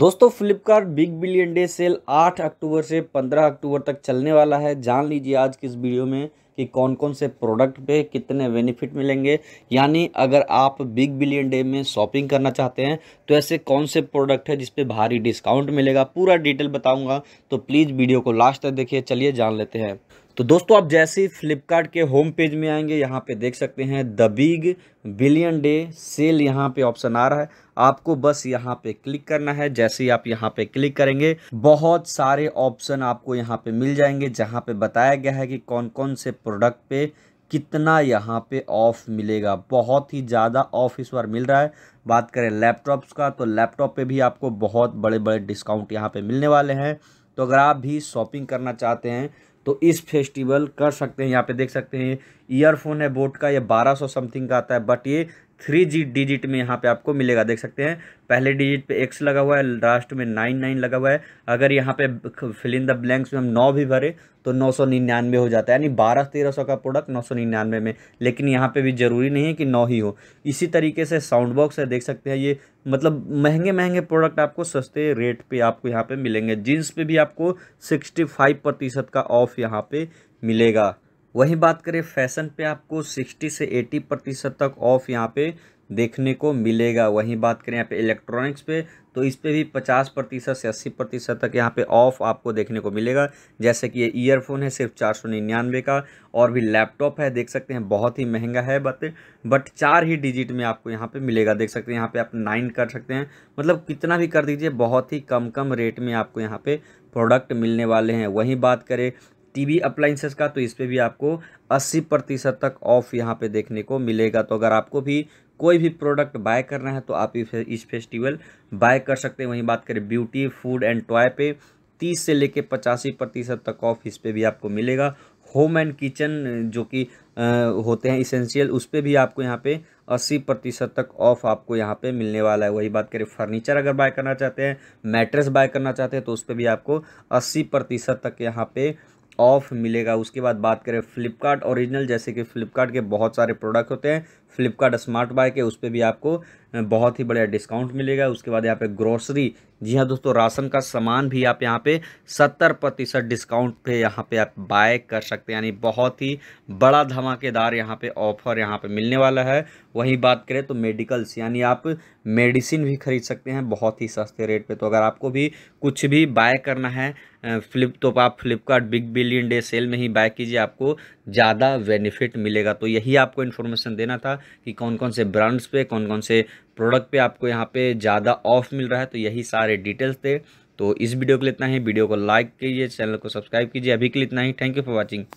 दोस्तों Flipkart big billion day sale 8 अक्टूबर से 15 अक्टूबर तक चलने वाला है जान लीजिए आज की इस वीडियो में कि कौन कौन से प्रोडक्ट पे कितने बेनिफिट मिलेंगे यानी अगर आप बिग बिलियन डे में शॉपिंग करना चाहते हैं तो ऐसे कौन से प्रोडक्ट है जिसपे भारी डिस्काउंट मिलेगा पूरा डिटेल बताऊंगा तो प्लीज़ वीडियो को लास्ट तक देखिए चलिए जान लेते हैं तो दोस्तों आप जैसे ही फ्लिपकार्ट के होम पेज में आएंगे यहाँ पे देख सकते हैं the big billion day sale यहाँ पे ऑप्शन आ रहा है आपको बस यहाँ पे क्लिक करना है जैसे ही आप यहाँ पे क्लिक करेंगे बहुत सारे ऑप्शन आपको यहाँ पे मिल जाएंगे जहाँ पे बताया गया है कि कौन कौन से प्रोडक्ट पे कितना यहाँ पे ऑफ मिलेगा बहुत ही ज़्यादा ऑफ इस बार मिल रहा है बात करें लैपटॉप्स का तो लैपटॉप पर भी आपको बहुत बड़े बड़े डिस्काउंट यहाँ पर मिलने वाले हैं तो अगर आप भी शॉपिंग करना चाहते हैं तो इस फेस्टिवल कर सकते हैं यहाँ पे देख सकते हैं ईयरफोन है बोट का ये 1200 समथिंग का आता है बट ये थ्री जी डिजिट में यहाँ पे आपको मिलेगा देख सकते हैं पहले डिजिट पे एक्स लगा हुआ है लास्ट में नाइन नाइन लगा हुआ है अगर यहाँ पे फिल इन द ब्लैंक्स में हम नौ भी भरे तो नौ सौ निन्यानवे हो जाता है यानी बारह तेरह सौ का प्रोडक्ट नौ सौ निन्यानवे में लेकिन यहाँ पे भी ज़रूरी नहीं है कि नौ ही हो इसी तरीके से साउंड बॉक्स है देख सकते हैं ये मतलब महंगे महंगे प्रोडक्ट आपको सस्ते रेट पर आपको यहाँ पर मिलेंगे जीन्स पर भी आपको सिक्सटी फाइव प्रतिशत का ऑफ यहाँ पर मिलेगा वहीं बात करें फैशन पे आपको 60 से 80 प्रतिशत तक ऑफ यहाँ पे देखने को मिलेगा वहीं बात करें यहाँ पे इलेक्ट्रॉनिक्स पे तो इस पर भी 50 प्रतिशत से 80 प्रतिशत तक यहाँ पे ऑफ आपको देखने को मिलेगा जैसे कि ये ईयरफोन है सिर्फ चार सौ निन्यानवे का और भी लैपटॉप है देख सकते हैं बहुत ही महंगा है बट बट चार ही डिजिट में आपको यहाँ पे मिलेगा देख सकते हैं यहाँ पे आप नाइन कर सकते हैं मतलब कितना भी कर दीजिए बहुत ही कम कम रेट में आपको यहाँ पे प्रोडक्ट मिलने वाले हैं वहीं बात करें टीवी अप्लाइंसेस का तो इस पर भी आपको 80 प्रतिशत तक ऑफ यहाँ पे देखने को मिलेगा तो अगर आपको भी कोई भी प्रोडक्ट बाय करना है तो आप इस फेस्टिवल बाय कर सकते हैं वहीं बात करें ब्यूटी फूड एंड टॉय पे तीस से लेके पचासी प्रतिशत तक ऑफ इस पर भी आपको मिलेगा होम एंड किचन जो कि होते हैं इसेंशियल उस पर भी आपको यहाँ पे अस्सी प्रतिशत तक ऑफ आपको यहाँ पे मिलने वाला है वही बात करें फर्नीचर अगर बाय करना चाहते हैं मैट्रेस बाय करना चाहते हैं तो उस पर भी आपको अस्सी प्रतिशत तक यहाँ पे ऑफ मिलेगा उसके बाद बात करें फ्लिपकार्ट ओरिजिनल जैसे कि फ्लिपकार्ट के बहुत सारे प्रोडक्ट होते हैं फ्लिपकार्ट स्मार्ट बाय के उस पर भी आपको बहुत ही बढ़िया डिस्काउंट मिलेगा उसके बाद यहाँ पे ग्रोसरी जी हाँ दोस्तों राशन का सामान भी आप यहाँ पे सत्तर प्रतिशत डिस्काउंट पे यहाँ पे आप बाय कर सकते हैं यानी बहुत ही बड़ा धमाकेदार यहाँ पे ऑफर यहाँ पे मिलने वाला है वहीं बात करें तो मेडिकल्स यानी आप मेडिसिन भी खरीद सकते हैं बहुत ही सस्ते रेट पे तो अगर आपको भी कुछ भी बाय करना है फ्लिप तो आप Flipkart big billion day sale में ही बाय कीजिए आपको ज़्यादा बेनिफिट मिलेगा तो यही आपको इन्फॉर्मेशन देना था कि कौन कौन से ब्रांड्स पे कौन कौन से प्रोडक्ट पे आपको यहाँ पे ज़्यादा ऑफ मिल रहा है तो यही सारे डिटेल्स थे तो इस वीडियो के लिए इतना ही वीडियो को लाइक कीजिए चैनल को सब्सक्राइब कीजिए अभी के लिए इतना ही थैंक यू फॉर वॉचिंग